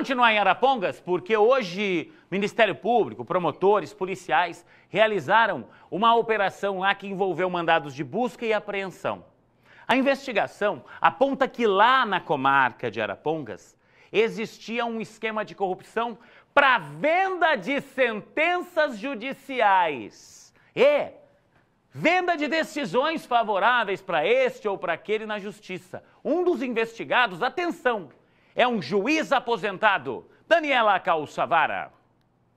continuar em Arapongas, porque hoje Ministério Público, promotores, policiais realizaram uma operação lá que envolveu mandados de busca e apreensão. A investigação aponta que lá na comarca de Arapongas existia um esquema de corrupção para venda de sentenças judiciais. E venda de decisões favoráveis para este ou para aquele na justiça. Um dos investigados, atenção, é um juiz aposentado. Daniela Calçavara.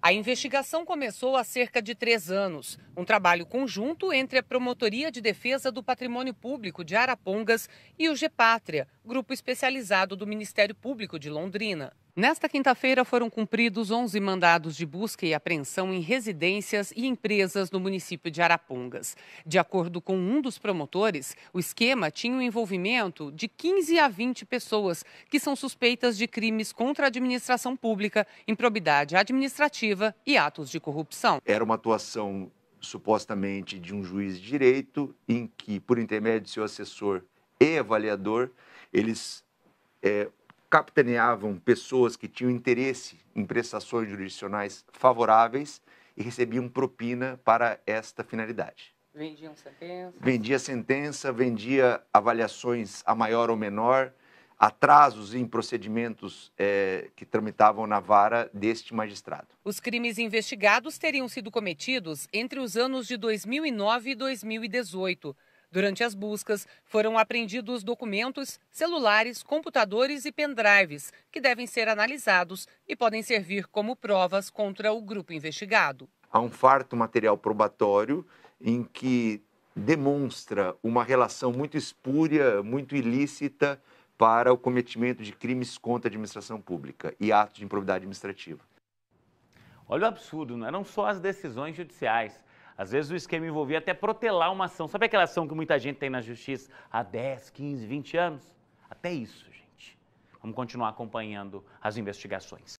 A investigação começou há cerca de três anos. Um trabalho conjunto entre a Promotoria de Defesa do Patrimônio Público de Arapongas e o Gepátria, grupo especializado do Ministério Público de Londrina. Nesta quinta-feira foram cumpridos 11 mandados de busca e apreensão em residências e empresas no município de Arapongas. De acordo com um dos promotores, o esquema tinha o um envolvimento de 15 a 20 pessoas que são suspeitas de crimes contra a administração pública, improbidade administrativa e atos de corrupção. Era uma atuação supostamente de um juiz de direito em que, por intermédio de seu assessor e avaliador, eles é, capitaneavam pessoas que tinham interesse em prestações jurisdicionais favoráveis e recebiam propina para esta finalidade. Vendiam sentença? Vendia sentença, vendia avaliações a maior ou menor, atrasos em procedimentos é, que tramitavam na vara deste magistrado. Os crimes investigados teriam sido cometidos entre os anos de 2009 e 2018. Durante as buscas, foram apreendidos documentos, celulares, computadores e pendrives, que devem ser analisados e podem servir como provas contra o grupo investigado. Há um farto material probatório em que demonstra uma relação muito espúria, muito ilícita para o cometimento de crimes contra a administração pública e atos de improbidade administrativa. Olha o absurdo, não eram é? só as decisões judiciais. Às vezes o esquema envolvia até protelar uma ação. Sabe aquela ação que muita gente tem na justiça há 10, 15, 20 anos? Até isso, gente. Vamos continuar acompanhando as investigações.